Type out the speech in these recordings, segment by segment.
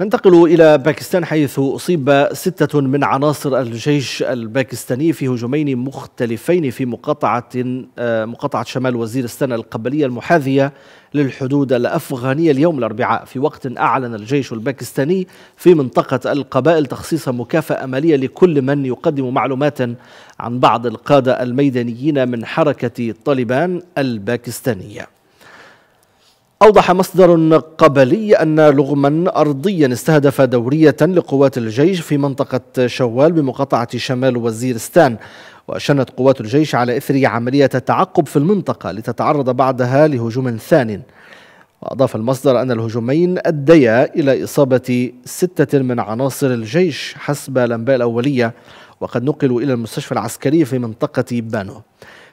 ننتقل إلى باكستان حيث أصيب ستة من عناصر الجيش الباكستاني في هجومين مختلفين في مقاطعة مقاطعة شمال وزيرستان القبلية المحاذية للحدود الأفغانية اليوم الأربعاء في وقت أعلن الجيش الباكستاني في منطقة القبائل تخصيص مكافأة مالية لكل من يقدم معلومات عن بعض القادة الميدانيين من حركة طالبان الباكستانية أوضح مصدر قبلي أن لغما أرضيا استهدف دورية لقوات الجيش في منطقة شوال بمقاطعة شمال وزيرستان وشنت قوات الجيش على إثر عملية تعقب في المنطقة لتتعرض بعدها لهجوم ثان وأضاف المصدر أن الهجومين أديا إلى إصابة ستة من عناصر الجيش حسب الأنباء الأولية وقد نقلوا إلى المستشفى العسكري في منطقة بانو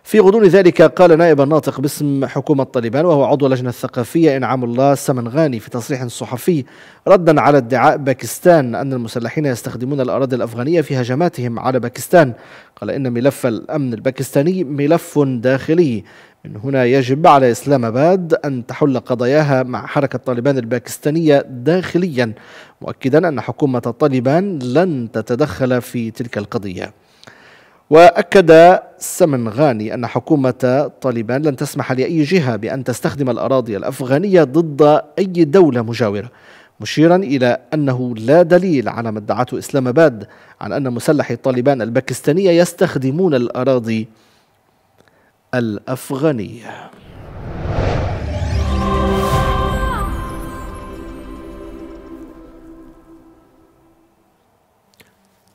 في غضون ذلك قال نائب الناطق باسم حكومة طالبان وهو عضو اللجنة الثقافية إنعام الله سمنغاني في تصريح صحفي ردا على ادعاء باكستان أن المسلحين يستخدمون الأراضي الأفغانية في هجماتهم على باكستان قال إن ملف الأمن الباكستاني ملف داخلي من هنا يجب على إسلام آباد أن تحل قضاياها مع حركة طالبان الباكستانية داخليا مؤكدا أن حكومة طالبان لن تتدخل في تلك القضية وأكد سمن غاني أن حكومة طالبان لن تسمح لأي جهة بأن تستخدم الأراضي الأفغانية ضد أي دولة مجاورة مشيرا إلى أنه لا دليل على ما ادعته إسلام آباد عن أن مسلحي طالبان الباكستانية يستخدمون الأراضي الأفغانية